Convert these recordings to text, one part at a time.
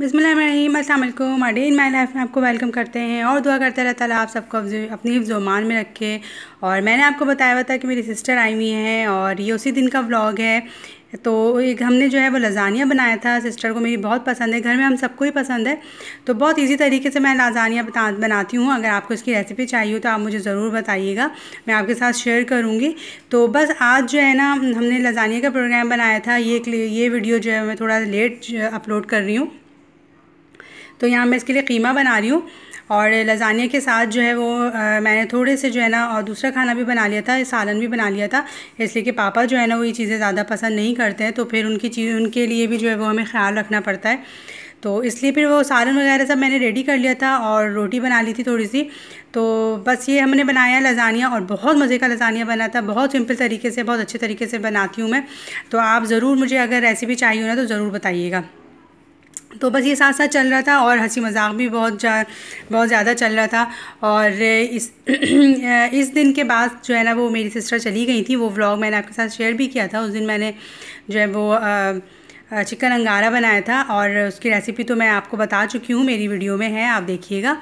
बसमिलकुम अडे in my life में आपको welcome करते हैं और दुआ करते रहे ताला आप सबको अपनी जुमान में रखे और मैंने आपको बताया हुआ था कि मेरी सिस्टर आई हुई हैं और ये उसी दिन का व्लॉग है तो एक हमने जो है वो लजानिया बनाया था सिस्टर को मेरी बहुत पसंद है घर में हम सबको ही पसंद है तो बहुत इजी तरीके से मैं लाजानिया बता बनाती हूँ अगर आपको इसकी रेसिपी चाहिए हो तो आप मुझे ज़रूर बताइएगा मैं आपके साथ शेयर करूँगी तो बस आज जो है ना हमने लजानिया का प्रोग्राम बनाया था ये ये वीडियो जो है मैं थोड़ा लेट अपलोड कर रही हूँ तो यहाँ मैं इसके लिए कीमा बना रही हूँ और लजानिया के साथ जो है वो आ, मैंने थोड़े से जो है ना और दूसरा खाना भी बना लिया था सालन भी बना लिया था इसलिए कि पापा जो है ना वो ये चीज़ें ज़्यादा पसंद नहीं करते हैं तो फिर उनकी चीज़ उनके लिए भी जो है वो हमें ख्याल रखना पड़ता है तो इसलिए फिर वो सालन वगैरह सब मैंने रेडी कर लिया था और रोटी बना ली थी थोड़ी सी तो बस ये हमने बनाया लजानिया और बहुत मज़े का लजानिया बना था बहुत सिंपल तरीके से बहुत अच्छे तरीके से बनाती हूँ मैं तो आप ज़रूर मुझे अगर रेसिपी चाहिए हो ना तो ज़रूर बताइएगा तो बस ये साथ साथ चल रहा था और हंसी मजाक भी बहुत जा बहुत ज़्यादा चल रहा था और इस इस दिन के बाद जो है ना वो मेरी सिस्टर चली गई थी वो व्लॉग मैंने आपके साथ शेयर भी किया था उस दिन मैंने जो है वो आ, चिकन अंगारा बनाया था और उसकी रेसिपी तो मैं आपको बता चुकी हूँ मेरी वीडियो में है आप देखिएगा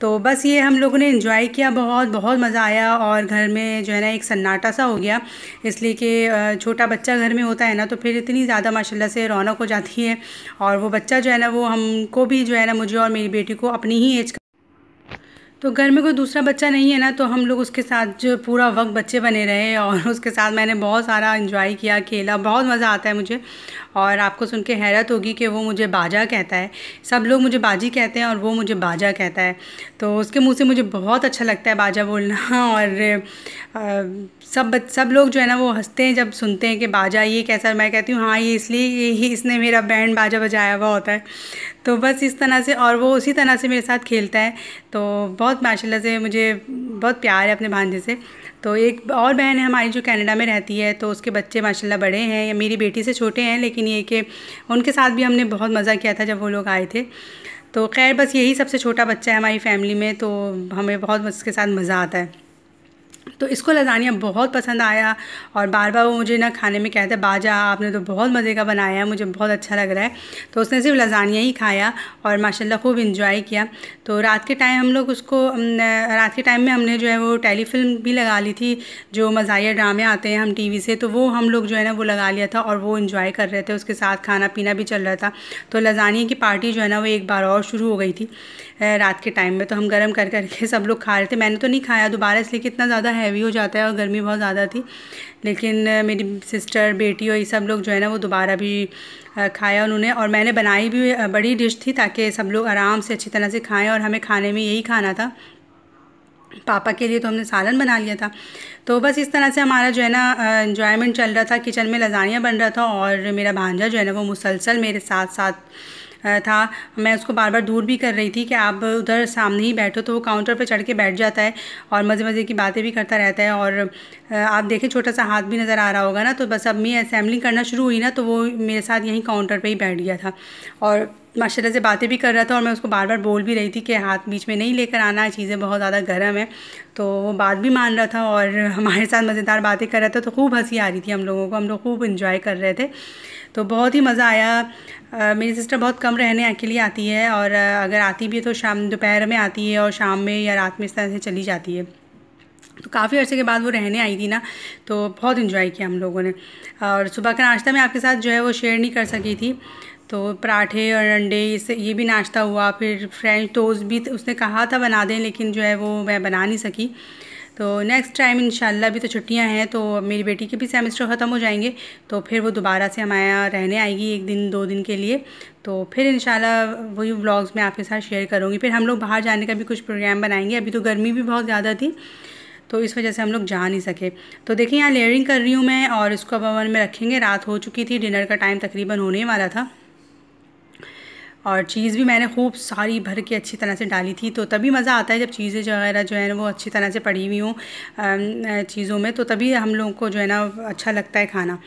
तो बस ये हम लोगों ने इन्जॉय किया बहुत बहुत मज़ा आया और घर में जो है ना एक सन्नाटा सा हो गया इसलिए कि छोटा बच्चा घर में होता है ना तो फिर इतनी ज़्यादा माशाल्लाह से रौनक हो जाती है और वो बच्चा जो है ना वो हमको भी जो है ना मुझे और मेरी बेटी को अपनी ही एज तो घर में कोई दूसरा बच्चा नहीं है ना तो हम लोग उसके साथ जो पूरा वक्त बच्चे बने रहे और उसके साथ मैंने बहुत सारा इन्जॉय किया खेला बहुत मज़ा आता है मुझे और आपको सुन के हैरत होगी कि वो मुझे बाजा कहता है सब लोग मुझे बाजी कहते हैं और वो मुझे बाजा कहता है तो उसके मुंह से मुझे बहुत अच्छा लगता है बाजा बोलना और सब सब लोग जो है ना वो हंसते हैं जब सुनते हैं कि बाजा ये कैसा मैं कहती हूँ हाँ ये इसलिए ये इसने मेरा बैंड बाजा बजाया हुआ होता है तो बस इस तरह से और वो उसी तरह से मेरे साथ खेलता है तो बहुत माशाल्लाह से मुझे बहुत प्यार है अपने भांजे से तो एक और बहन है हमारी जो कनाडा में रहती है तो उसके बच्चे माशाल्लाह बड़े हैं या मेरी बेटी से छोटे हैं लेकिन ये कि उनके साथ भी हमने बहुत मज़ा किया था जब वो लोग आए थे तो खैर बस यही सबसे छोटा बच्चा है हमारी फैमिली में तो हमें बहुत उसके साथ मज़ा आता है तो इसको लजानिया बहुत पसंद आया और बार बार वो मुझे ना खाने में कहते बाजा आपने तो बहुत मज़े का बनाया है मुझे बहुत अच्छा लग रहा है तो उसने सिर्फ लजानिया ही खाया और माशाल्लाह खूब इंजॉय किया तो रात के टाइम हम लोग उसको रात के टाइम में हमने जो है वो टेली फिल्म भी लगा ली थी जो मज़ाया ड्रामे आते हैं हम टी से तो वो हम लोग जो है ना वो लगा लिया था और वो इन्जॉय कर रहे थे उसके साथ खाना पीना भी चल रहा था तो लजानिया की पार्टी जो है ना वो एक बार और शुरू हो गई थी रात के टाइम में तो हम गर्म कर करके सब लोग खा रहे थे मैंने तो नहीं खाया दोबारा इसलिए कितना इतना ज़्यादा हैवी हो जाता है और गर्मी बहुत ज़्यादा थी लेकिन मेरी सिस्टर बेटी और ये सब लोग जो है ना वो दोबारा भी खाया उन्होंने और मैंने बनाई भी बड़ी डिश थी ताकि सब लोग आराम से अच्छी तरह से खाएँ और हमें खाने में यही खाना था पापा के लिए तो हमने सालन बना लिया था तो बस इस तरह से हमारा जो है ना इन्जॉयमेंट चल रहा था किचन में लजानिया बन रहा था और मेरा भांजा जो है ना वो मुसलसल मेरे साथ साथ था मैं उसको बार बार दूर भी कर रही थी कि आप उधर सामने ही बैठो तो वो काउंटर पर चढ़ के बैठ जाता है और मज़े मज़े की बातें भी करता रहता है और आप देखें छोटा सा हाथ भी नज़र आ रहा होगा ना तो बस अब मैं असेंबलिंग करना शुरू हुई ना तो वो मेरे साथ यहीं काउंटर पर ही बैठ गया था और माशाल्लाह से बातें भी कर रहा था और मैं उसको बार बार बोल भी रही थी कि हाथ बीच में नहीं लेकर आना चीज़ें बहुत ज़्यादा गर्म है तो वो बात भी मान रहा था और हमारे साथ मज़ेदार बातें कर रहा था तो खूब हंसी आ रही थी हम लोगों को हम लोग खूब इन्जॉय कर रहे थे तो बहुत ही मज़ा आया मेरी सिस्टर बहुत कम रहने के लिए आती है और अगर आती भी है तो शाम दोपहर में आती है और शाम में या रात में इस तरह से चली जाती है तो काफ़ी अर्से के बाद वो रहने आई थी ना तो बहुत इन्जॉय किया हम लोगों ने और सुबह का नाश्ता मैं आपके साथ जो है वो शेयर नहीं कर सकी थी तो पराठे और अंडे इससे ये भी नाश्ता हुआ फिर फ्रेंच टोस्ट भी उसने कहा था बना दें लेकिन जो है वो मैं बना नहीं सकी तो नेक्स्ट टाइम इन अभी तो छुट्टियाँ हैं तो मेरी बेटी के भी सेमेस्टर ख़त्म हो जाएंगे तो फिर वो दोबारा से हमारे यहाँ रहने आएगी एक दिन दो दिन के लिए तो फिर इन वही व्लॉग्स मैं आपके साथ शेयर करूँगी फिर हम लोग बाहर जाने का भी कुछ प्रोग्राम बनाएंगे अभी तो गर्मी भी बहुत ज़्यादा थी तो इस वजह से हम लोग जा नहीं सके तो देखिए यहाँ लेयरिंग कर रही हूँ मैं और इसको अब अवन में रखेंगे रात हो चुकी थी डिनर का टाइम तकरीबन होने वाला था और चीज़ भी मैंने खूब सारी भर के अच्छी तरह से डाली थी तो तभी मज़ा आता है जब चीज़ें वगैरह जो है वो अच्छी तरह से पड़ी हुई हूँ चीज़ों में तो तभी हम लोगों को जो है ना अच्छा लगता है खाना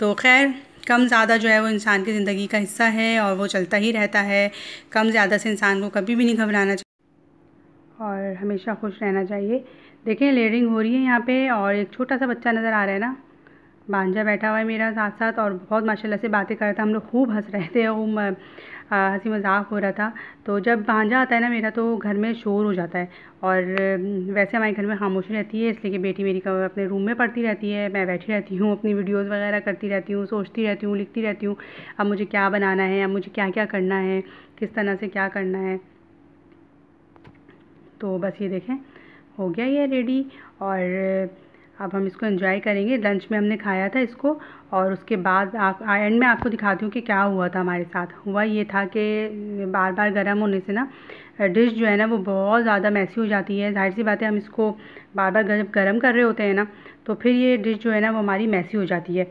तो खैर कम ज़्यादा जो है वो इंसान की ज़िंदगी का हिस्सा है और वो चलता ही रहता है कम ज़्यादा से इंसान को कभी भी नहीं घबराना चाहिए और हमेशा खुश रहना चाहिए देखें लेडिंग हो रही है यहाँ पे और एक छोटा सा बच्चा नज़र आ रहा है ना भांजा बैठा हुआ है मेरा साथ साथ और बहुत माशाल्लाह से बातें कर रहा था हम लोग खूब हंस रहे थे खूब हंसी मज़ाक हो रहा था तो जब भांजा आता है ना मेरा तो घर में शोर हो जाता है और वैसे हमारे घर में खामोशी रहती है इसलिए कि बेटी मेरी कब अपने रूम में पढ़ती रहती है मैं बैठी रहती हूँ अपनी वीडियोस वगैरह करती रहती हूँ सोचती रहती हूँ लिखती रहती हूँ अब मुझे क्या बनाना है अब मुझे क्या क्या करना है किस तरह से क्या करना है तो बस ये देखें हो गया ये रेडी और अब हम इसको इन्जॉय करेंगे लंच में हमने खाया था इसको और उसके बाद आप एंड में आपको दिखाती हूँ कि क्या हुआ था हमारे साथ हुआ ये था कि बार बार गर्म होने से ना डिश जो है ना वो बहुत ज़्यादा मैसी हो जाती है जाहिर सी बात है हम इसको बार बार गर्म गर्म कर रहे होते हैं ना तो फिर ये डिश जो है ना वो हमारी मैसी हो जाती है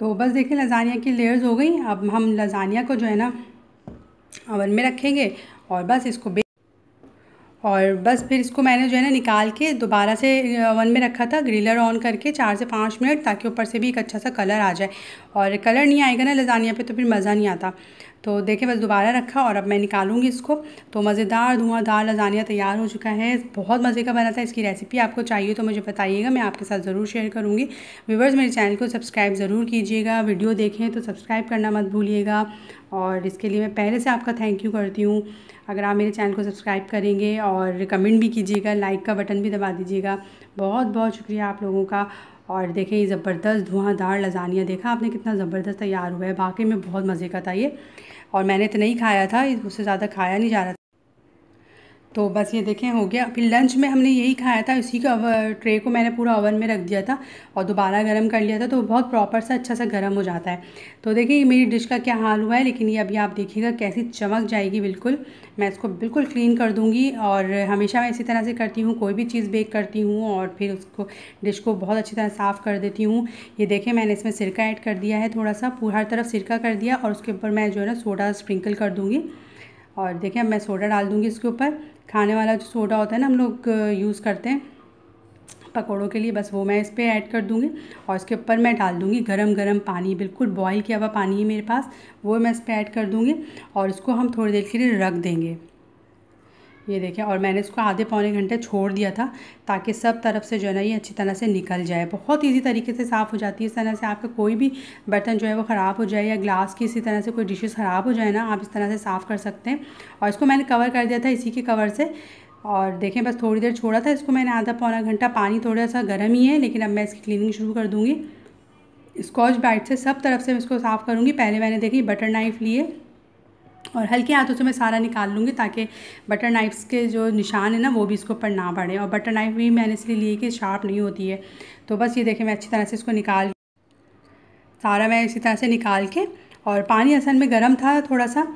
तो बस देखिए लजानिया की लेयर्स हो गई अब हम लजानिया को जो है ना अवन में रखेंगे और बस इसको और बस फिर इसको मैंने जो है ना निकाल के दोबारा से ओवन में रखा था ग्रिलर ऑन करके चार से पाँच मिनट ताकि ऊपर से भी एक अच्छा सा कलर आ जाए और कलर नहीं आएगा ना लजानिया पे तो फिर मज़ा नहीं आता तो देखिए बस दोबारा रखा और अब मैं निकालूंगी इसको तो मज़ेदार दाल लजानिया तैयार हो चुका है बहुत मज़े का बना था इसकी रेसिपी आपको चाहिए तो मुझे बताइएगा मैं आपके साथ ज़रूर शेयर करूँगी व्यूवर्स मेरे चैनल को सब्सक्राइब ज़रूर कीजिएगा वीडियो देखें तो सब्सक्राइब करना मत भूलिएगा और इसके लिए मैं पहले से आपका थैंक यू करती हूँ अगर आप मेरे चैनल को सब्सक्राइब करेंगे और कमेंट भी कीजिएगा लाइक का बटन भी दबा दीजिएगा बहुत बहुत शुक्रिया आप लोगों का और देखें ये ज़बरदस्त धुआंधार लजानिया देखा आपने कितना ज़बरदस्त तैयार हुआ है बाकी में बहुत मज़े का था ये और मैंने तो नहीं खाया था उससे ज़्यादा खाया नहीं जा रहा था तो बस ये देखें हो गया फिर लंच में हमने यही खाया था इसी के ट्रे को मैंने पूरा ओवन में रख दिया था और दोबारा गर्म कर लिया था तो बहुत प्रॉपर सा अच्छा सा गर्म हो जाता है तो देखिए ये मेरी डिश का क्या हाल हुआ है लेकिन ये अभी आप देखिएगा कैसी चमक जाएगी बिल्कुल मैं इसको बिल्कुल क्लीन कर दूँगी और हमेशा मैं इसी तरह से करती हूँ कोई भी चीज़ बेक करती हूँ और फिर उसको डिश को बहुत अच्छी तरह साफ़ कर देती हूँ ये देखें मैंने इसमें सिरका ऐड कर दिया है थोड़ा सा हर तरफ सिरका कर दिया और उसके ऊपर मैं जो है ना सोडा स्प्रिंकल कर दूँगी और देखिए मैं सोडा डाल दूँगी इसके ऊपर खाने वाला जो सोडा होता है ना हम लोग यूज़ करते हैं पकौड़ों के लिए बस वो मैं इस पर ऐड कर दूँगी और इसके ऊपर मैं डाल दूँगी गरम गरम पानी बिल्कुल बॉईल किया हुआ पानी है मेरे पास वो मैं इस पर ऐड कर दूँगी और इसको हम थोड़ी देर के लिए रख देंगे ये देखें और मैंने इसको आधे पौने घंटे छोड़ दिया था ताकि सब तरफ से जो है ना ये अच्छी तरह से निकल जाए बहुत इजी तरीके से साफ़ हो जाती है इस तरह से आपका कोई भी बर्तन जो है वो ख़राब हो जाए या ग्लास की इसी तरह से कोई डिशेस ख़राब हो जाए ना आप इस तरह से साफ़ कर सकते हैं और इसको मैंने कवर कर दिया था इसी के कवर से और देखें बस थोड़ी देर छोड़ा था इसको मैंने आधा पौना घंटा पानी थोड़ा सा गर्म ही है लेकिन अब मैं इसकी क्लीनिंग शुरू कर दूँगी स्कॉच ब्राइट से सब तरफ से मैं इसको साफ़ करूँगी पहले मैंने देखी बटर नाइफ़ लिए और हल्के हाथों से मैं सारा निकाल लूँगी ताकि बटर नाइफ्स के जो निशान है ना वो भी इसके ऊपर ना पड़े और बटर नाइफ भी मैंने इसलिए लिए कि शार्प नहीं होती है तो बस ये देखें मैं अच्छी तरह से इसको निकाल सारा मैं इसी तरह से निकाल के और पानी असल में गर्म था थोड़ा सा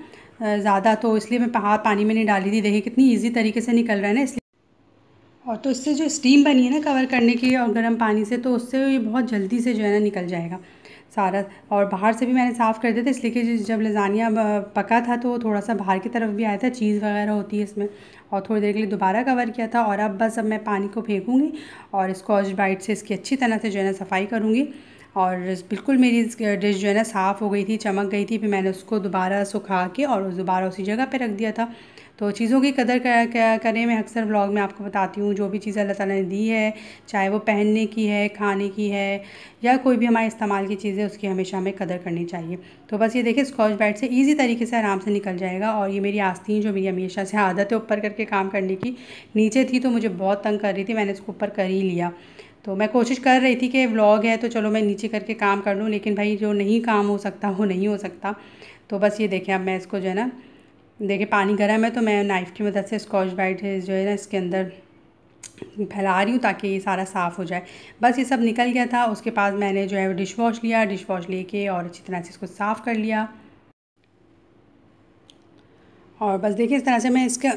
ज़्यादा तो इसलिए मैं पहाड़ पानी में नहीं डाली थी देखिए कितनी ईजी तरीके से निकल रहा है ना इसलिए और तो इससे जो स्टीम बनी है ना कवर करने की और गर्म पानी से तो उससे ये बहुत जल्दी से जो है ना निकल जाएगा सारा और बाहर से भी मैंने साफ़ कर दिया था इसलिए कि जब लजानिया पका था तो थोड़ा सा बाहर की तरफ भी आया था चीज़ वगैरह होती है इसमें और थोड़ी देर के लिए दोबारा कवर किया था और अब बस अब मैं पानी को फेंकूँगी और स्कॉच बाइट से इसकी अच्छी तरह से जो है ना सफाई करूँगी और बिल्कुल मेरी डिश जो है ना साफ़ हो गई थी चमक गई थी फिर मैंने उसको दोबारा सुखा के और दोबारा उसी जगह पे रख दिया था तो चीज़ों की कदर करें मैं अक्सर व्लॉग में आपको बताती हूँ जो भी चीज़ अल्लाह ताला ने दी है चाहे वो पहनने की है खाने की है या कोई भी हमारे इस्तेमाल की चीज़ है उसकी हमेशा हमें कदर करनी चाहिए तो बस ये देखिए स्कॉच बैट से ईजी तरीके से आराम से निकल जाएगा और ये मेरी आस्तीन जो मेरी हमेशा से आदत है ऊपर करके काम करने की नीचे थी तो मुझे बहुत तंग कर रही थी मैंने इसको ऊपर कर ही लिया तो मैं कोशिश कर रही थी कि व्लॉग है तो चलो मैं नीचे करके काम कर लूँ लेकिन भाई जो नहीं काम हो सकता वो नहीं हो सकता तो बस ये देखें अब मैं इसको जो है ना देखिए पानी गर्म है तो मैं नाइफ़ की मदद से स्कॉच ब्राइट जो है ना इसके अंदर फैला रही हूँ ताकि ये सारा साफ़ हो जाए बस ये सब निकल गया था उसके बाद मैंने जो है डिश वॉश लिया डिश वॉश लेके और अच्छी तरह से इसको साफ़ कर लिया और बस देखिए इस तरह से मैं इसका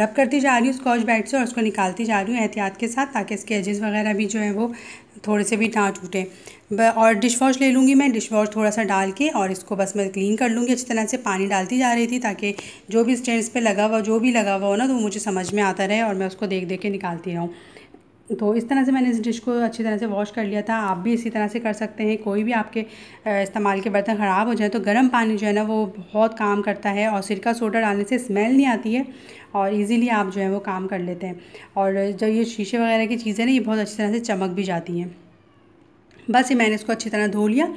रब करती जा रही हूँ स्कॉच बैट से और उसको निकालती जा रही हूँ एहतियात के साथ ताकि इसके एजेस वगैरह भी जो है वो थोड़े से भी ना टूटें और डिश वॉश ले लूँगी मैं डिश वॉश थोड़ा सा डाल के और इसको बस मैं क्लीन कर लूँगी अच्छी तरह से पानी डालती जा रही थी ताकि जो भी स्टेंड्स पे लगा हुआ जो भी लगा हुआ हो ना तो मुझे समझ में आता रहे और मैं उसको देख देख के निकालती रहूँ तो इस तरह से मैंने इस डिश को अच्छी तरह से वॉश कर लिया था आप भी इसी तरह से कर सकते हैं कोई भी आपके इस्तेमाल के बर्तन ख़राब हो जाए तो गर्म पानी जो है ना वो बहुत काम करता है और सिरका सोडा डालने से स्मेल नहीं आती है और इजीली आप जो है वो काम कर लेते हैं और जब ये शीशे वगैरह की चीज़ें ना ये बहुत अच्छी तरह से चमक भी जाती हैं बस ये मैंने इसको अच्छी तरह धो लिया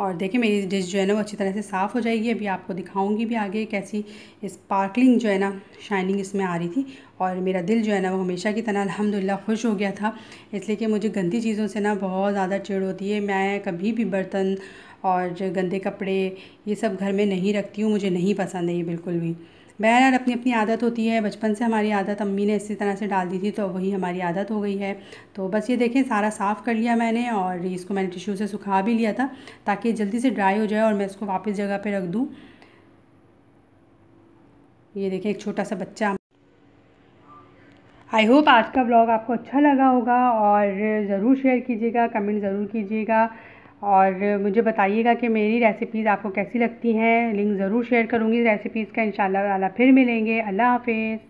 और देखिए मेरी डिश जो है ना वो अच्छी तरह से साफ़ हो जाएगी अभी आपको दिखाऊंगी भी आगे कैसी स्पार्कलिंग जो है ना शाइनिंग इसमें आ रही थी और मेरा दिल जो है ना वो हमेशा की तरह अल्हम्दुलिल्लाह खुश हो गया था इसलिए कि मुझे गंदी चीज़ों से ना बहुत ज़्यादा चिड़ होती है मैं कभी भी बर्तन और गंदे कपड़े ये सब घर में नहीं रखती हूँ मुझे नहीं पसंद है ये बिल्कुल भी बहरहाल अपनी अपनी आदत होती है बचपन से हमारी आदत अम्मी ने इसी तरह से डाल दी थी तो वही हमारी आदत हो गई है तो बस ये देखें सारा साफ़ कर लिया मैंने और इसको मैंने टिश्यू से सुखा भी लिया था ताकि जल्दी से ड्राई हो जाए और मैं इसको वापस जगह पर रख दूँ ये देखें एक छोटा सा बच्चा आई होप आज का ब्लॉग आपको अच्छा लगा होगा और ज़रूर शेयर कीजिएगा कमेंट ज़रूर कीजिएगा और मुझे बताइएगा कि मेरी रेसिपीज़ आपको कैसी लगती हैं लिंक ज़रूर शेयर करूँगी रेसिपीज़ का इन ताला फिर मिलेंगे अल्लाह हाफ़िज़